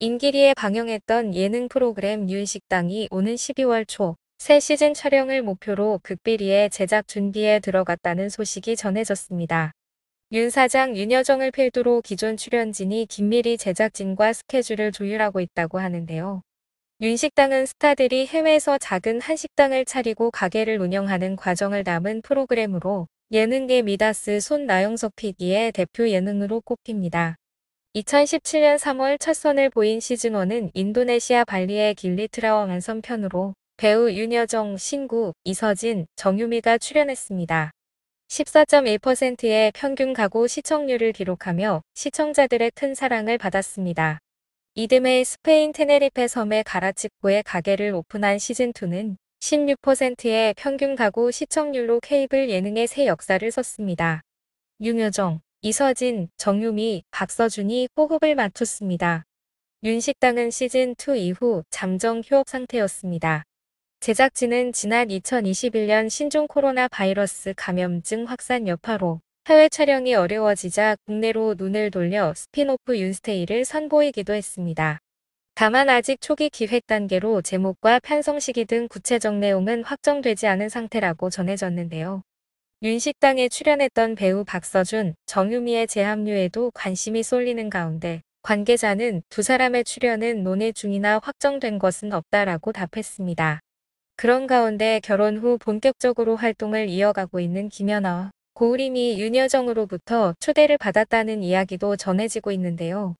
인기리에 방영했던 예능 프로그램 윤식당이 오는 12월 초 새 시즌 촬영을 목표로 극비리에 제작 준비에 들어갔다는 소식이 전해졌습니다. 윤 사장 윤여정을 필두로 기존 출연진이 긴밀히 제작진과 스케줄을 조율하고 있다고 하는데요. 윤식당은 스타들이 해외에서 작은 한식당을 차리고 가게를 운영하는 과정을 담은 프로그램으로 예능계 미다스 손나영석 PD의 대표 예능으로 꼽힙니다. 2017년 3월 첫 선을 보인 시즌1은 인도네시아 발리의 길리트라워 완선편으로 배우 윤여정, 신구, 이서진, 정유미가 출연했습니다. 14.1%의 평균 가구 시청률을 기록하며 시청자들의 큰 사랑을 받았습니다. 이듬해 스페인 테네리페 섬의 가라치코에 가게를 오픈한 시즌2는 16%의 평균 가구 시청률로 케이블 예능의 새 역사를 썼습니다. 윤여정, 이서진, 정유미, 박서준이 호흡을 맞췄습니다. 윤식당은 시즌2 이후 잠정 휴업 상태였습니다. 제작진은 지난 2021년 신종 코로나 바이러스 감염증 확산 여파로 해외 촬영이 어려워지자 국내로 눈을 돌려 스피노프 윤스테이를 선보이기도 했습니다. 다만 아직 초기 기획 단계로 제목과 편성시기 등 구체적 내용은 확정되지 않은 상태라고 전해졌는데요. 윤식당에 출연했던 배우 박서준, 정유미의 재합류에도 관심이 쏠리는 가운데 관계자는 두 사람의 출연은 논의 중이나 확정된 것은 없다라고 답했습니다. 그런 가운데 결혼 후 본격적으로 활동을 이어가고 있는 김연아, 고우림이 윤여정으로부터 초대를 받았다는 이야기도 전해지고 있는데요.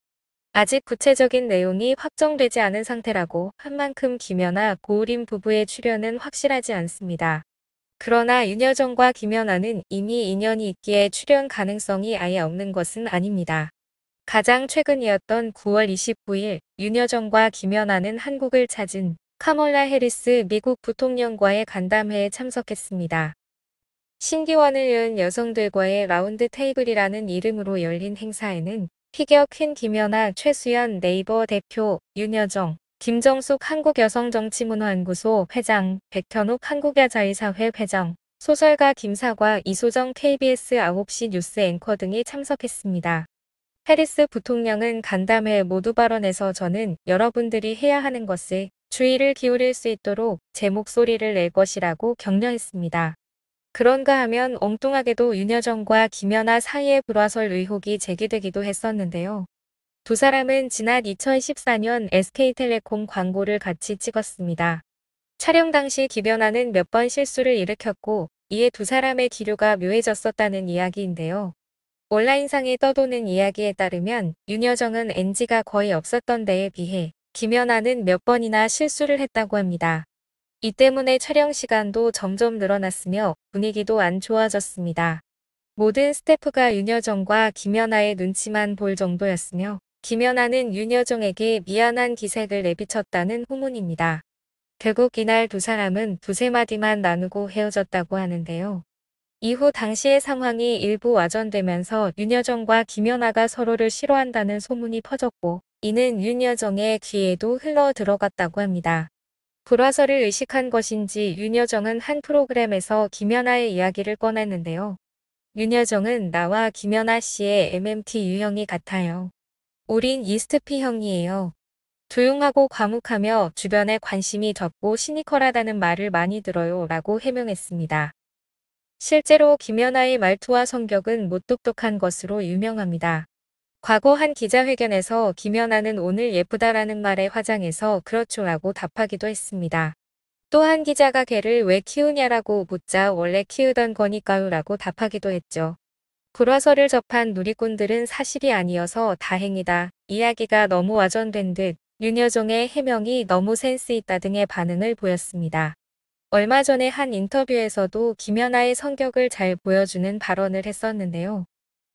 아직 구체적인 내용이 확정되지 않은 상태라고 한 만큼 김연아, 고우림 부부의 출연은 확실하지 않습니다. 그러나 윤여정과 김연아는 이미 인연이 있기에 출연 가능성이 아예 없는 것은 아닙니다. 가장 최근이었던 9월 29일 윤여정과 김연아는 한국을 찾은 카멀라 해리스 미국 부통령과의 간담회에 참석했습니다. 신기원을 연 여성들과의 라운드 테이블이라는 이름으로 열린 행사에는 피겨 퀸 김연아 최수연 네이버 대표 윤여정 김정숙 한국여성정치문화연구소 회장, 백현욱 한국야자의사회 회장, 소설가 김사과 이소정 KBS 9시 뉴스 앵커 등이 참석했습니다. 해리스 부통령은 간담회 모두 발언에서 저는 여러분들이 해야 하는 것을 주의를 기울일 수 있도록 제 목소리를 낼 것이라고 격려했습니다. 그런가 하면 엉뚱하게도 윤여정과 김연아 사이의 불화설 의혹이 제기되기도 했었는데요. 두 사람은 지난 2014년 SK텔레콤 광고를 같이 찍었습니다. 촬영 당시 기변아는 몇 번 실수를 일으켰고 이에 두 사람의 기류가 묘해졌었다는 이야기인데요. 온라인상에 떠도는 이야기에 따르면 윤여정은 NG가 거의 없었던 데에 비해 김연아는 몇 번이나 실수를 했다고 합니다. 이 때문에 촬영 시간도 점점 늘어났으며 분위기도 안 좋아졌습니다. 모든 스태프가 윤여정과 김연아의 눈치만 볼 정도였으며 김연아는 윤여정에게 미안한 기색을 내비쳤다는 후문입니다. 결국 이날 두 사람은 두세 마디만 나누고 헤어졌다고 하는데요. 이후 당시의 상황이 일부 와전되면서 윤여정과 김연아가 서로를 싫어한다는 소문이 퍼졌고 이는 윤여정의 귀에도 흘러 들어갔다고 합니다. 불화설을 의식한 것인지 윤여정은 한 프로그램에서 김연아의 이야기를 꺼냈는데요. 윤여정은 나와 김연아 씨의 MMT 유형이 같아요. 우린 이스트피 형이에요. 조용하고 과묵하며 주변에 관심이 적고 시니컬하다는 말을 많이 들어요 라고 해명했습니다. 실제로 김연아의 말투와 성격은 못똑똑한 것으로 유명합니다. 과거 한 기자회견에서 김연아는 오늘 예쁘다라는 말에 화장해서 그렇죠 라고 답하기도 했습니다. 또 한 기자가 개를 왜 키우냐라고 묻자 원래 키우던 거니까요 라고 답하기도 했죠. 불화설을 접한 누리꾼들은 사실이 아니어서 다행이다. 이야기가 너무 와전된 듯 윤여종의 해명이 너무 센스있다 등의 반응을 보였습니다. 얼마 전에 한 인터뷰에서도 김연아의 성격을 잘 보여주는 발언을 했었는데요.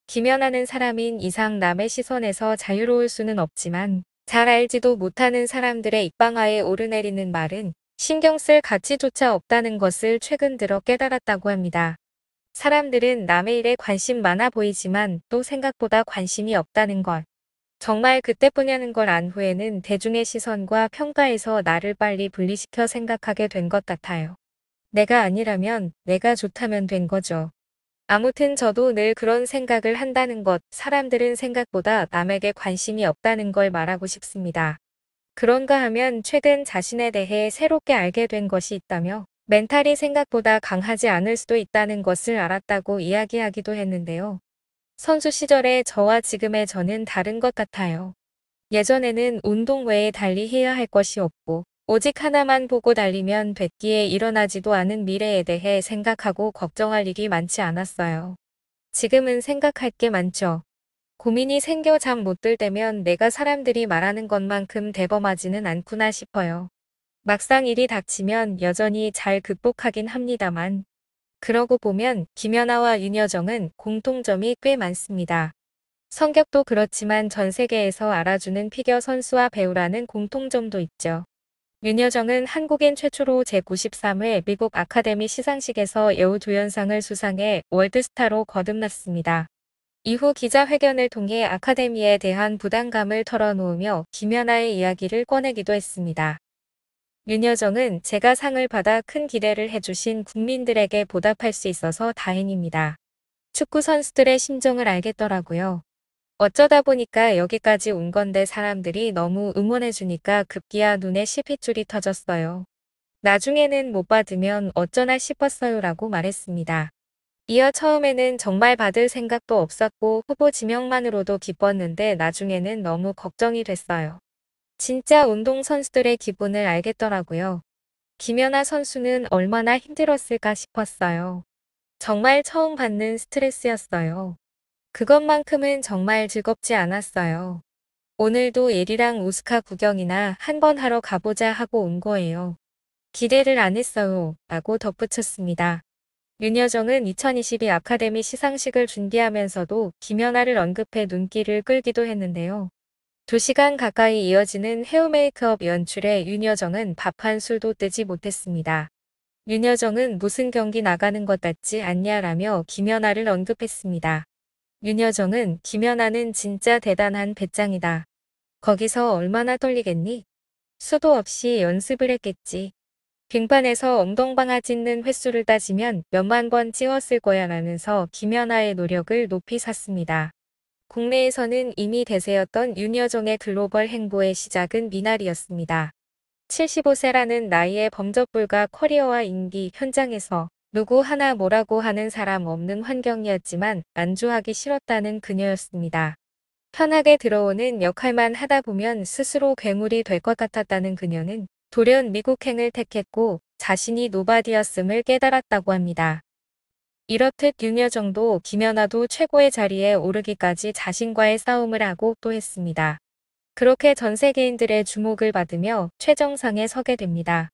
김연아는 사람인 이상 남의 시선에서 자유로울 수는 없지만 잘 알지도 못하는 사람들의 입방아에 오르내리는 말은 신경 쓸 가치조차 없다는 것을 최근 들어 깨달았다고 합니다. 사람들은 남의 일에 관심 많아 보이지만 또 생각보다 관심이 없다는 걸. 정말 그때뿐이라는 걸 안 후에는 대중의 시선과 평가에서 나를 빨리 분리시켜 생각하게 된 것 같아요. 내가 아니라면 내가 좋다면 된 거죠. 아무튼 저도 늘 그런 생각을 한다는 것, 사람들은 생각보다 남에게 관심이 없다는 걸 말하고 싶습니다. 그런가 하면 최근 자신에 대해 새롭게 알게 된 것이 있다며 멘탈이 생각보다 강하지 않을 수도 있다는 것을 알았다고 이야기하기도 했는데요. 선수 시절의 저와 지금의 저는 다른 것 같아요. 예전에는 운동 외에 달리 해야 할 것이 없고 오직 하나만 보고 달리면 뱉기에 일어나지도 않은 미래에 대해 생각하고 걱정할 일이 많지 않았어요. 지금은 생각할 게 많죠. 고민이 생겨 잠 못 들 때면 내가 사람들이 말하는 것만큼 대범하지는 않구나 싶어요. 막상 일이 닥치면 여전히 잘 극복하긴 합니다만 그러고 보면 김연아와 윤여정은 공통점이 꽤 많습니다. 성격도 그렇지만 전 세계에서 알아주는 피겨 선수와 배우라는 공통점도 있죠. 윤여정은 한국인 최초로 제93회 미국 아카데미 시상식에서 여우 조연상을 수상해 월드스타로 거듭났습니다. 이후 기자회견을 통해 아카데미에 대한 부담감을 털어놓으며 김연아의 이야기를 꺼내기도 했습니다. 윤여정은 제가 상을 받아 큰 기대를 해주신 국민들에게 보답할 수 있어서 다행입니다. 축구 선수들의 심정을 알겠더라고요. 어쩌다 보니까 여기까지 온 건데 사람들이 너무 응원해주니까 급기야 눈에 시핏줄이 터졌어요. 나중에는 못 받으면 어쩌나 싶었어요 라고 말했습니다. 이어 처음에는 정말 받을 생각도 없었고 후보 지명만으로도 기뻤는데 나중에는 너무 걱정이 됐어요. 진짜 운동선수들의 기분을 알겠더라고요. 김연아 선수는 얼마나 힘들었을까 싶었어요. 정말 처음 받는 스트레스였어요. 그것만큼은 정말 즐겁지 않았어요. 오늘도 예리랑 우스카 구경이나 한 번 하러 가보자 하고 온 거예요. 기대를 안 했어요. 라고 덧붙였습니다. 윤여정은 2022 아카데미 시상식을 준비하면서도 김연아를 언급해 눈길을 끌기도 했는데요. 2시간 가까이 이어지는 헤어 메이크업 연출에 윤여정은 밥 한 술도 뜨지 못했습니다. 윤여정은 무슨 경기 나가는 것 같지 않냐라며 김연아를 언급했습니다. 윤여정은 김연아는 진짜 대단한 배짱이다. 거기서 얼마나 떨리겠니? 수도 없이 연습을 했겠지. 빙판에서 엉덩방아 찢는 횟수를 따지면 몇만 번 찌웠을 거야 라면서 김연아의 노력을 높이 샀습니다. 국내에서는 이미 대세였던 윤여정의 글로벌 행보의 시작은 미나리였습니다. 75세라는 나이에 범접불과 커리어와 인기 현장에서 누구 하나 뭐라고 하는 사람 없는 환경이었지만 안주하기 싫었다는 그녀였습니다. 편하게 들어오는 역할만 하다 보면 스스로 괴물이 될 것 같았다는 그녀는 돌연 미국행을 택했고 자신이 노바디였음을 깨달았다고 합니다. 이렇듯 윤여정도 김연아도 최고의 자리에 오르기까지 자신과의 싸움을 하고 또 했습니다. 그렇게 전 세계인들의 주목을 받으며 최정상에 서게 됩니다.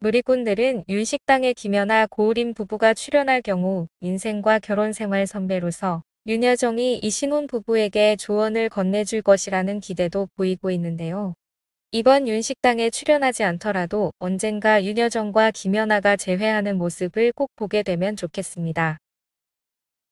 무리꾼들은 윤식당의 김연아 고우림 부부가 출연할 경우 인생과 결혼생활 선배로서 윤여정이 이신혼 부부에게 조언을 건네줄 것이라는 기대도 보이고 있는데요. 이번 윤식당에 출연하지 않더라도 언젠가 윤여정과 김연아가 재회하는 모습을 꼭 보게 되면 좋겠습니다.